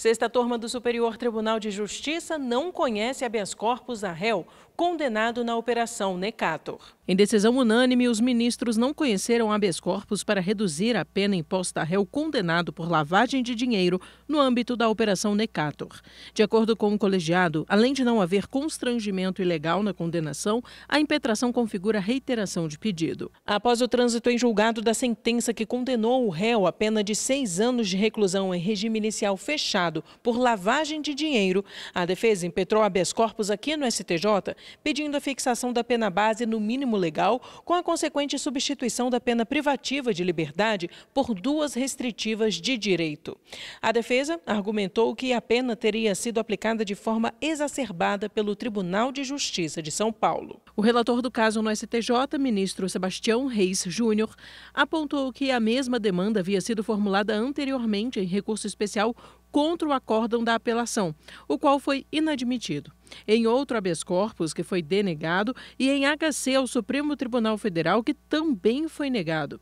Sexta turma do Superior Tribunal de Justiça não conhece habeas corpus a réu condenado na operação Necator. Em decisão unânime, os ministros não conheceram habeas corpus para reduzir a pena imposta a réu condenado por lavagem de dinheiro no âmbito da operação Necator. De acordo com o colegiado, além de não haver constrangimento ilegal na condenação, a impetração configura reiteração de pedido. Após o trânsito em julgado da sentença que condenou o réu à pena de seis anos de reclusão em regime inicial fechado, por lavagem de dinheiro, a defesa impetrou habeas corpus aqui no STJ, pedindo a fixação da pena base no mínimo legal, com a consequente substituição da pena privativa de liberdade por duas restritivas de direito. A defesa argumentou que a pena teria sido aplicada de forma exacerbada pelo Tribunal de Justiça de São Paulo. O relator do caso no STJ, ministro Sebastião Reis Júnior, apontou que a mesma demanda havia sido formulada anteriormente em recurso especial contra o acórdão da apelação, o qual foi inadmitido. Em outro habeas corpus, que foi denegado, e em HC ao Supremo Tribunal Federal, que também foi negado.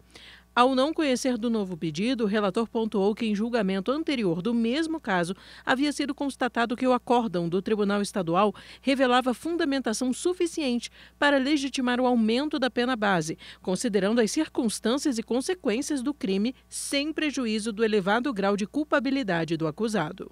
Ao não conhecer do novo pedido, o relator pontuou que, em julgamento anterior do mesmo caso, havia sido constatado que o acórdão do Tribunal Estadual revelava fundamentação suficiente para legitimar o aumento da pena base, considerando as circunstâncias e consequências do crime, sem prejuízo do elevado grau de culpabilidade do acusado.